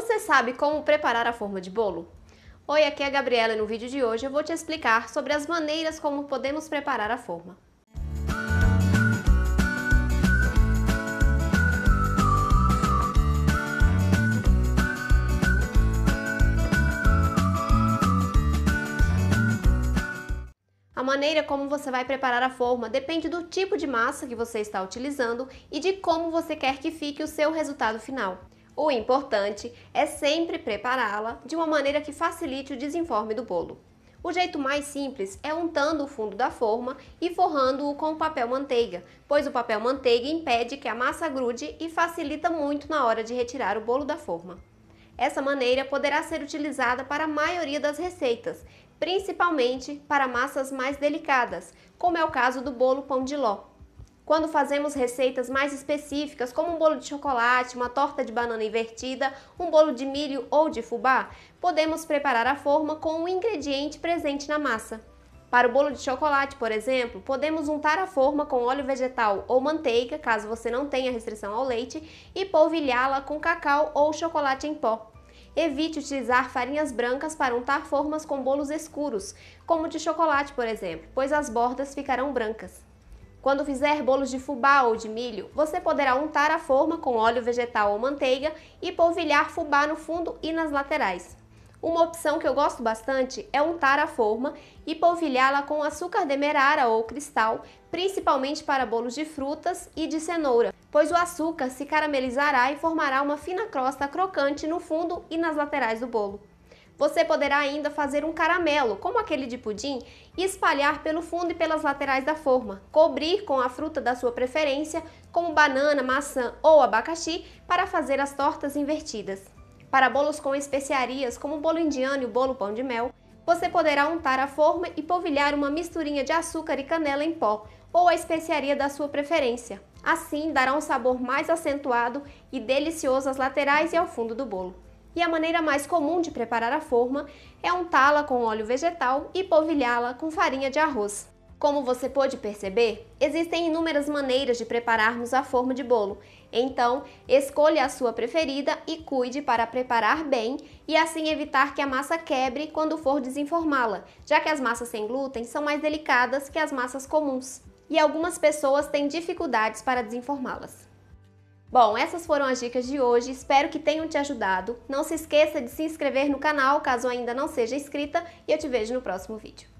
Você sabe como preparar a forma de bolo? Oi, aqui é a Gabriela e no vídeo de hoje eu vou te explicar sobre as maneiras como podemos preparar a forma. A maneira como você vai preparar a forma depende do tipo de massa que você está utilizando e de como você quer que fique o seu resultado final. O importante é sempre prepará-la de uma maneira que facilite o desenforme do bolo. O jeito mais simples é untando o fundo da forma e forrando-o com papel manteiga, pois o papel manteiga impede que a massa grude e facilita muito na hora de retirar o bolo da forma. Essa maneira poderá ser utilizada para a maioria das receitas, principalmente para massas mais delicadas, como é o caso do bolo pão de ló. Quando fazemos receitas mais específicas, como um bolo de chocolate, uma torta de banana invertida, um bolo de milho ou de fubá, podemos preparar a forma com o ingrediente presente na massa. Para o bolo de chocolate, por exemplo, podemos untar a forma com óleo vegetal ou manteiga, caso você não tenha restrição ao leite, e polvilhá-la com cacau ou chocolate em pó. Evite utilizar farinhas brancas para untar formas com bolos escuros, como o de chocolate, por exemplo, pois as bordas ficarão brancas. Quando fizer bolos de fubá ou de milho, você poderá untar a forma com óleo vegetal ou manteiga e polvilhar fubá no fundo e nas laterais. Uma opção que eu gosto bastante é untar a forma e polvilhá-la com açúcar demerara ou cristal, principalmente para bolos de frutas e de cenoura, pois o açúcar se caramelizará e formará uma fina crosta crocante no fundo e nas laterais do bolo. Você poderá ainda fazer um caramelo, como aquele de pudim, e espalhar pelo fundo e pelas laterais da forma. Cobrir com a fruta da sua preferência, como banana, maçã ou abacaxi, para fazer as tortas invertidas. Para bolos com especiarias, como o bolo indiano e o bolo pão de mel, você poderá untar a forma e polvilhar uma misturinha de açúcar e canela em pó, ou a especiaria da sua preferência. Assim, dará um sabor mais acentuado e delicioso às laterais e ao fundo do bolo. E a maneira mais comum de preparar a forma é untá-la com óleo vegetal e polvilhá-la com farinha de arroz. Como você pode perceber, existem inúmeras maneiras de prepararmos a forma de bolo, então escolha a sua preferida e cuide para preparar bem e assim evitar que a massa quebre quando for desenformá-la, já que as massas sem glúten são mais delicadas que as massas comuns e algumas pessoas têm dificuldades para desenformá-las. Bom, essas foram as dicas de hoje, espero que tenham te ajudado. Não se esqueça de se inscrever no canal caso ainda não seja inscrita e eu te vejo no próximo vídeo.